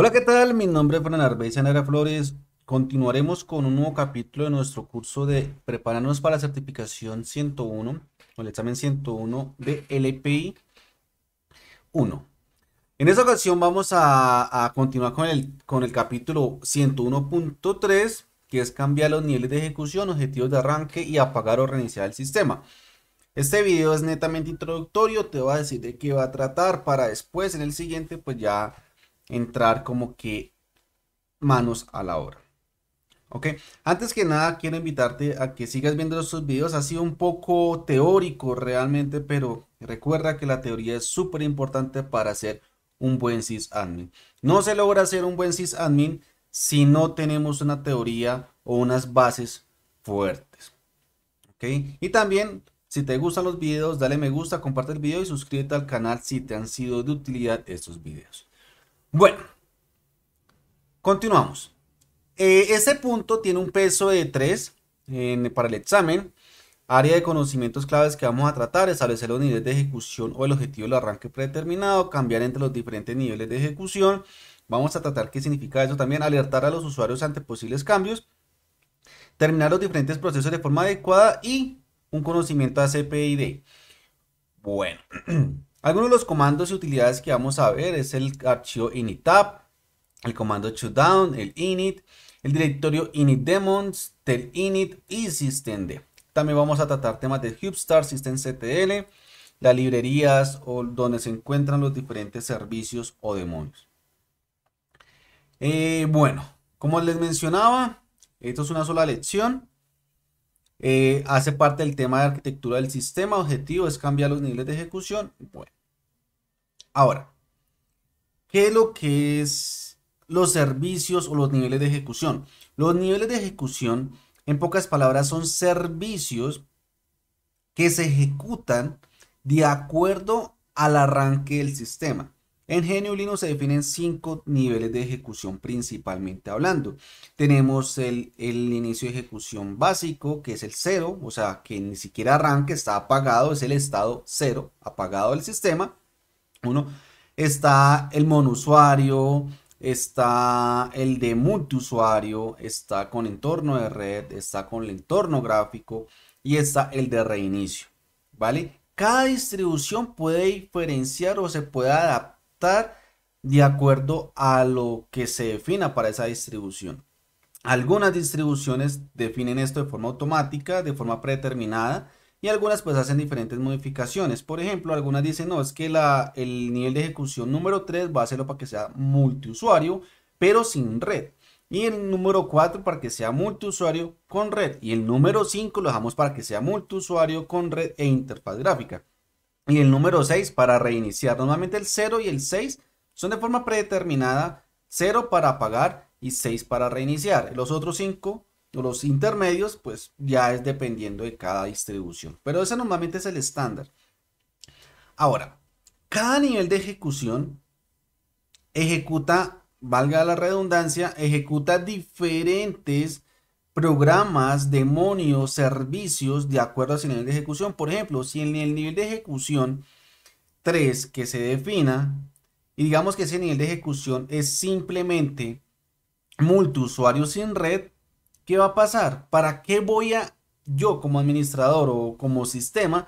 Hola, ¿qué tal? Mi nombre es Fernando Arbey Sanera Flores. Continuaremos con un nuevo capítulo de nuestro curso de Prepararnos para la certificación 101, o el examen 101 de LPI 1. En esta ocasión vamos a, continuar con el, con el capítulo 101.3, que es cambiar los niveles de ejecución, objetivos de arranque y apagar o reiniciar el sistema. Este video es netamente introductorio, te voy a decir de qué va a tratar para después en el siguiente pues ya entrar como que manos a la obra. Ok, antes que nada quiero invitarte a que sigas viendo estos videos, ha sido un poco teórico realmente, pero recuerda que la teoría es súper importante para ser un buen sysadmin. No se logra ser un buen sysadmin si no tenemos una teoría o unas bases fuertes. ¿ok? Y también, si te gustan los videos, dale me gusta, comparte el video y suscríbete al canal si te han sido de utilidad estos videos. Bueno, continuamos. este punto tiene un peso de 3 para el examen. Área de conocimientos claves que vamos a tratar, establecer los niveles de ejecución o el objetivo del arranque predeterminado, cambiar entre los diferentes niveles de ejecución. Vamos a tratar qué significa eso también, alertar a los usuarios ante posibles cambios, terminar los diferentes procesos de forma adecuada y un conocimiento CPID. Bueno. Algunos de los comandos y utilidades que vamos a ver es el archivo initab, el comando shutdown, el init, el directorio initdemons, del init y systemd. También vamos a tratar temas de Hubstar, systemctl, las librerías o donde se encuentran los diferentes servicios o demonios. Eh, bueno, como les mencionaba, esto es una sola lección. Eh, hace parte del tema de arquitectura del sistema. Objetivo es cambiar los niveles de ejecución. Bueno. Ahora, ¿qué es lo que es los servicios o los niveles de ejecución? Los niveles de ejecución, en pocas palabras, son servicios que se ejecutan de acuerdo al arranque del sistema. En GNU Linux se definen cinco niveles de ejecución principalmente hablando. Tenemos el, inicio de ejecución básico, que es el cero, o sea, que ni siquiera arranca, está apagado, es el estado cero, apagado del sistema. Uno, está el monusuario, está el de multiusuario, está con entorno de red, está con el entorno gráfico y está el de reinicio, ¿vale? Cada distribución puede diferenciar o se puede adaptar de acuerdo a lo que se defina para esa distribución. Algunas distribuciones definen esto de forma automática, de forma predeterminada, y algunas pues hacen diferentes modificaciones. Por ejemplo, algunas dicen, no, es que la, el nivel de ejecución número 3 va a hacerlo para que sea multiusuario, pero sin red. Y el número 4 para que sea multiusuario con red. Y el número 5 lo dejamos para que sea multiusuario con red e interfaz gráfica y el número 6 para reiniciar. Normalmente el 0 y el 6 son de forma predeterminada, 0 para apagar y 6 para reiniciar. Los otros 5 los intermedios pues ya es dependiendo de cada distribución, pero ese normalmente es el estándar. Ahora, cada nivel de ejecución ejecuta, valga la redundancia, ejecuta diferentes programas, demonios, servicios de acuerdo a su nivel de ejecución. Por ejemplo, si en el nivel de ejecución 3 que se defina, y digamos que ese nivel de ejecución es simplemente multiusuario sin red, ¿qué va a pasar? ¿Para qué voy a yo como administrador o como sistema?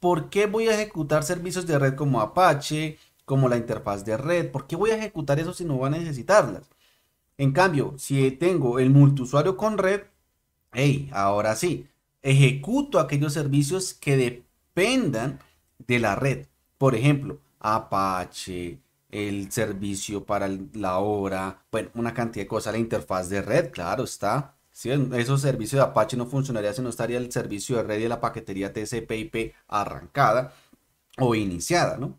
¿Por qué voy a ejecutar servicios de red como Apache, como la interfaz de red? ¿Por qué voy a ejecutar eso si no voy a necesitarlas? En cambio, si tengo el multiusuario con red, hey, ahora sí, ejecuto aquellos servicios que dependan de la red. Por ejemplo, Apache, el servicio para la hora, bueno, una cantidad de cosas, la interfaz de red, claro, está. Si Esos servicios de Apache no funcionarían si no estaría el servicio de red y la paquetería TCP/IP arrancada o iniciada, ¿no?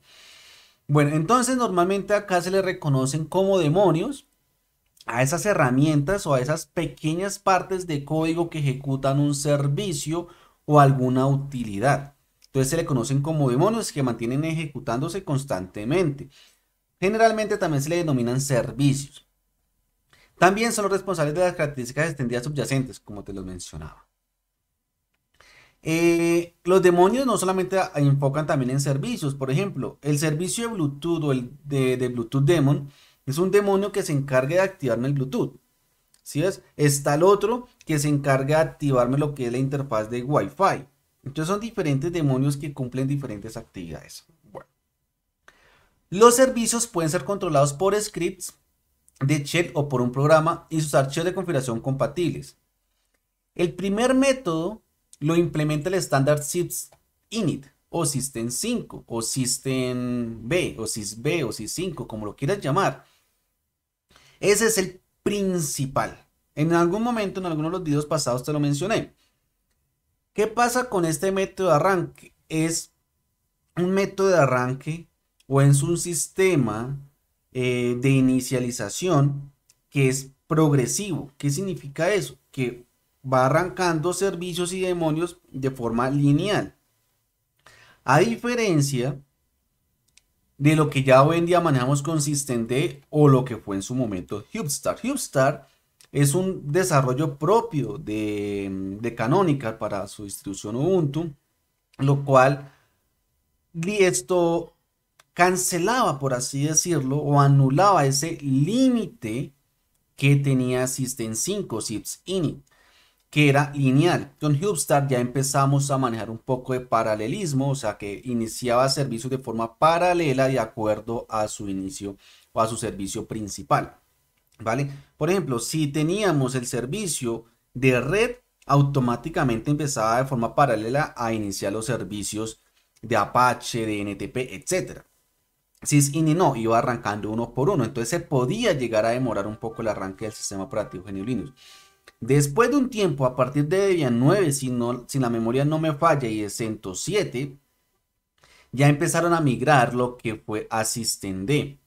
Bueno, entonces normalmente acá se le reconocen como demonios a esas herramientas o a esas pequeñas partes de código que ejecutan un servicio o alguna utilidad. Entonces se le conocen como demonios que mantienen ejecutándose constantemente. Generalmente también se le denominan servicios. También son los responsables de las características extendidas subyacentes, como te lo mencionaba. Eh, los demonios no solamente enfocan también en servicios, por ejemplo, el servicio de Bluetooth o el de, de Bluetooth Demon es un demonio que se encarga de activarme el Bluetooth. ¿Sí ves? Está el otro que se encarga de activarme lo que es la interfaz de Wi-Fi. Entonces son diferentes demonios que cumplen diferentes actividades. Bueno. Los servicios pueden ser controlados por scripts de shell o por un programa y sus archivos de configuración compatibles. El primer método lo implementa el estándar SysInit init o System 5 o System B o SysB o Sys5 como lo quieras llamar ese es el principal. En algún momento, en alguno de los videos pasados te lo mencioné. ¿Qué pasa con este método de arranque? Es un método de arranque o es un sistema eh, de inicialización que es progresivo. ¿Qué significa eso? Que va arrancando servicios y demonios de forma lineal. A diferencia de lo que ya hoy en día manejamos con SystemD o lo que fue en su momento Hubstar. Hubstar es un desarrollo propio de, de Canonical para su distribución Ubuntu, lo cual esto cancelaba, por así decirlo, o anulaba ese límite que tenía System 5, SIPS Init que era lineal. Con Hubstart ya empezamos a manejar un poco de paralelismo, o sea que iniciaba servicios de forma paralela de acuerdo a su inicio o a su servicio principal. ¿Vale? Por ejemplo, si teníamos el servicio de red, automáticamente empezaba de forma paralela a iniciar los servicios de Apache, de NTP, etc. INI, no, iba arrancando uno por uno, entonces se podía llegar a demorar un poco el arranque del sistema operativo en Linux. Después de un tiempo, a partir de Debian 9, si, si la memoria no me falla, y de 107, ya empezaron a migrar lo que fue a SystemD.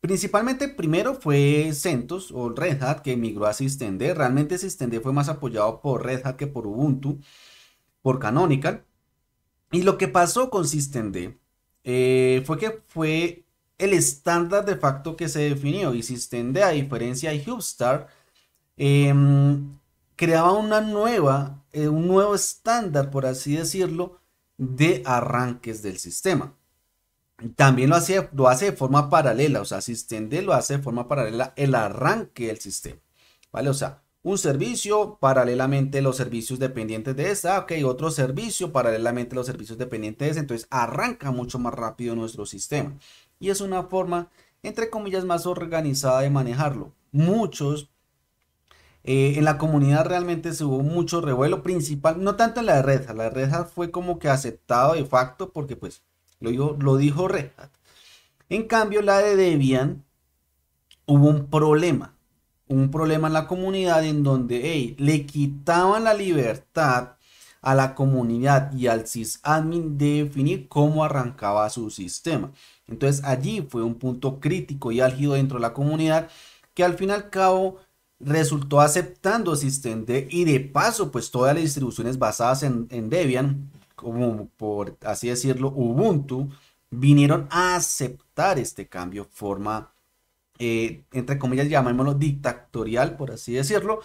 Principalmente primero fue CentOS o Red Hat que migró a SystemD. Realmente SystemD fue más apoyado por Red Hat que por Ubuntu, por Canonical. Y lo que pasó con SystemD eh, fue que fue el estándar de facto que se definió. Y SystemD, a diferencia de Hubstar, Em, creaba una nueva, eh, un nuevo estándar, por así decirlo, de arranques del sistema. También lo, hace, lo hace de forma paralela, o sea, SystemD lo hace de forma paralela el arranque del sistema, ¿vale? O sea, un servicio, paralelamente los servicios dependientes de esta, ok, otro servicio, paralelamente los servicios dependientes de ese, entonces arranca mucho más rápido nuestro sistema. Y es una forma, entre comillas, más organizada de manejarlo. Muchos eh, en la comunidad realmente se hubo mucho revuelo, principal, no tanto en la de Red Hat, la de Red Hat fue como que aceptado de facto porque pues lo dijo, lo dijo Red Hat. En cambio, la de Debian hubo un problema, un problema en la comunidad en donde le quitaban la libertad a la comunidad y al sysadmin de definir cómo arrancaba su sistema. Entonces allí fue un punto crítico y álgido dentro de la comunidad que al fin y al cabo resultó aceptando asistente y de paso pues todas las distribuciones basadas en, Debian, como por así decirlo Ubuntu, vinieron a aceptar este cambio, forma, eh, entre comillas, llamémoslo dictatorial, por así decirlo.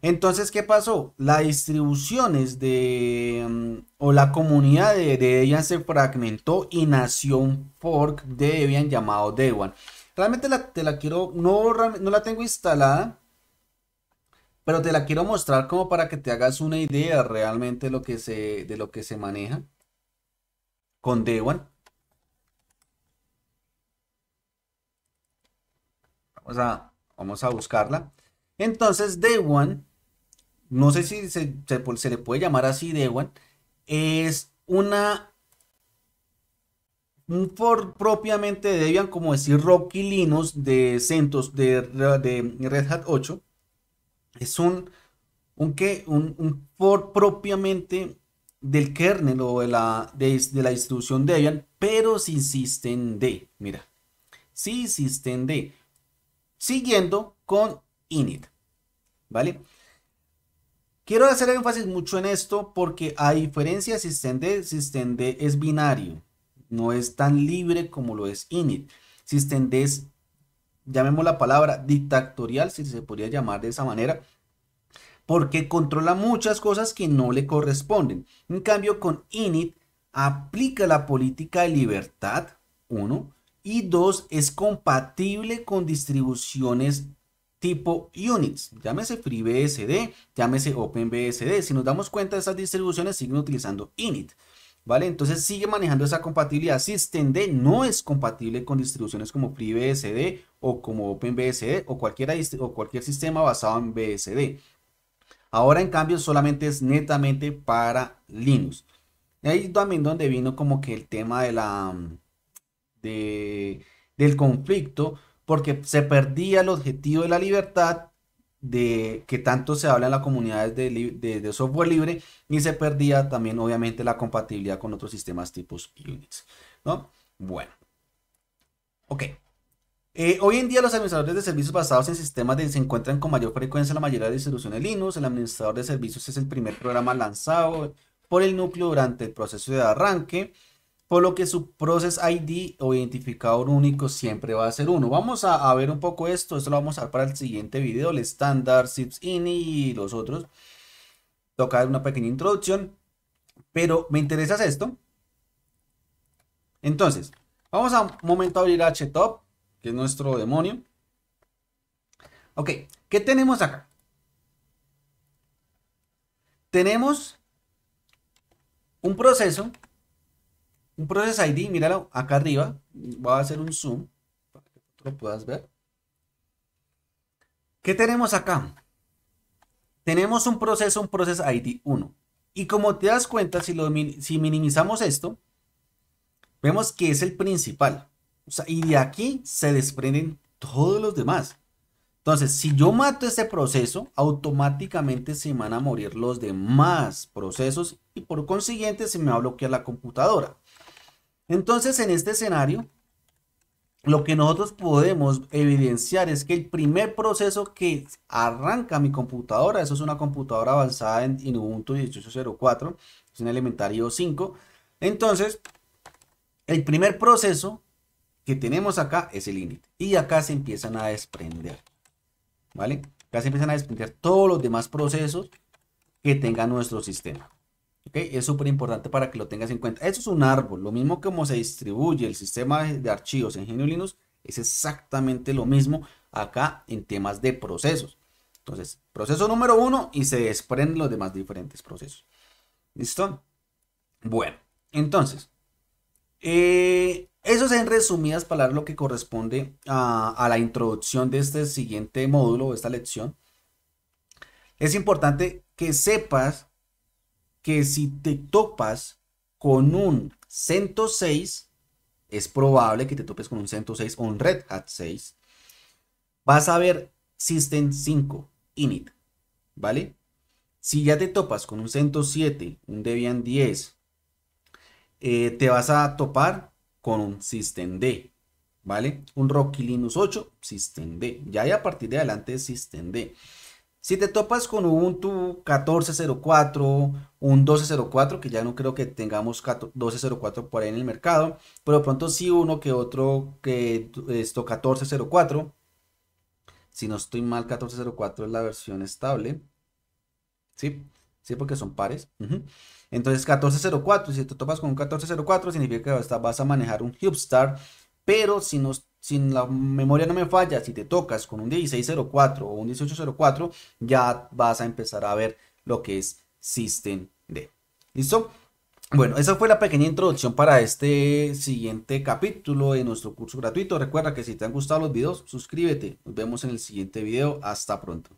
Entonces, ¿qué pasó? Las distribuciones de, mm, o la comunidad de, Debian se fragmentó y nació un fork de Debian llamado Debian. Realmente te la quiero, no, no la tengo instalada, pero te la quiero mostrar como para que te hagas una idea realmente lo que se, de lo que se maneja con Dewan. Vamos a, vamos a buscarla. Entonces, Dewan, no sé si se, le puede llamar así Dewan, es una por, propiamente Debian, como decir Rocky Linux de CentOS de, de Red Hat 8, es un, un que, un, for propiamente del kernel o de la, de, de la Debian, pero sin systemd, mira, sin systemd, siguiendo con init, ¿vale? Quiero hacer énfasis mucho en esto porque a diferencia de systemd, systemd es binario, no es tan libre como lo es init. Systemd es llamemos la palabra dictatorial, si se podría llamar de esa manera, porque controla muchas cosas que no le corresponden. En cambio, con Init aplica la política de libertad, uno, y dos, es compatible con distribuciones tipo Unix, llámese FreeBSD, llámese OpenBSD. Si nos damos cuenta, de esas distribuciones siguen utilizando init. ¿vale? Entonces sigue manejando esa compatibilidad. SystemD no es compatible con distribuciones como FreeBSD o como OpenBSD o, o cualquier sistema basado en BSD. Ahora en cambio solamente es netamente para Linux. Ahí también donde vino como que el tema de la, del conflicto, porque se perdía el objetivo de la libertad de que tanto se habla en las comunidades de, software libre ni se perdía también obviamente la compatibilidad con otros sistemas tipos Unix. ¿no? Bueno. Ok. Eh, hoy en día los administradores de servicios basados en sistemas de, se encuentran con mayor frecuencia en la mayoría de distribuciones Linux. El administrador de servicios es el primer programa lanzado por el núcleo durante el proceso de arranque por lo que su Process ID o identificador único siempre va a ser uno. Vamos a, ver un poco esto, esto lo vamos a ver para el siguiente video, el estándar, SIPS INI y los otros. Toca una pequeña introducción, pero me interesa esto. Entonces, vamos a un momento a abrir HTOP, que es nuestro demonio. Ok, ¿qué tenemos acá? Tenemos un proceso un Process ID, míralo acá arriba. Voy a hacer un zoom para que tú lo puedas ver. ¿Qué tenemos acá? Tenemos un proceso, un Process ID 1. Y como te das cuenta, si, lo, si minimizamos esto, vemos que es el principal. y de aquí se desprenden todos los demás. Entonces, si yo mato este proceso, automáticamente se van a morir los demás procesos y por consiguiente se me va a bloquear la computadora. Entonces, en este escenario, lo que nosotros podemos evidenciar es que el primer proceso que arranca mi computadora, eso es una computadora avanzada en, Ubuntu 18.04, es un elementario 5, entonces, el primer proceso que tenemos acá es el init. Y acá se empiezan a desprender. ¿Vale? Acá se empiezan a desprender todos los demás procesos que tenga nuestro sistema. Es súper importante para que lo tengas en cuenta. Eso es un árbol, lo mismo como se distribuye el sistema de archivos en GNU Linux, es exactamente lo mismo acá en temas de procesos. Entonces, proceso número uno y se desprenden los demás diferentes procesos. ¿Listo? Bueno, entonces, eh, eso es en resumidas palabras lo que corresponde a, la introducción de este siguiente módulo, esta lección. Es importante que sepas si te topas con un 106, es probable que te topes con un 106 o un Red Hat 6, vas a ver System 5, init, ¿vale? Si ya te topas con un 107, un Debian 10, eh, te vas a topar con un System D, ¿vale? Un Rocky Linux 8, System D. Ya y a partir de adelante System D. Si te topas con un Ubuntu 1404, un 1204, que ya no creo que tengamos 1204 por ahí en el mercado, pero pronto sí uno que otro que esto 1404. Si no estoy mal, 1404 es la versión estable. Sí, sí, porque son pares. Entonces 1404, si te topas con un 1404, significa que vas a manejar un Hubstar, pero si no si la memoria no me falla, si te tocas con un 1604 o un 1804, ya vas a empezar a ver lo que es System D. ¿Listo? Bueno, esa fue la pequeña introducción para este siguiente capítulo de nuestro curso gratuito. Recuerda que si te han gustado los videos, suscríbete. Nos vemos en el siguiente video. Hasta pronto.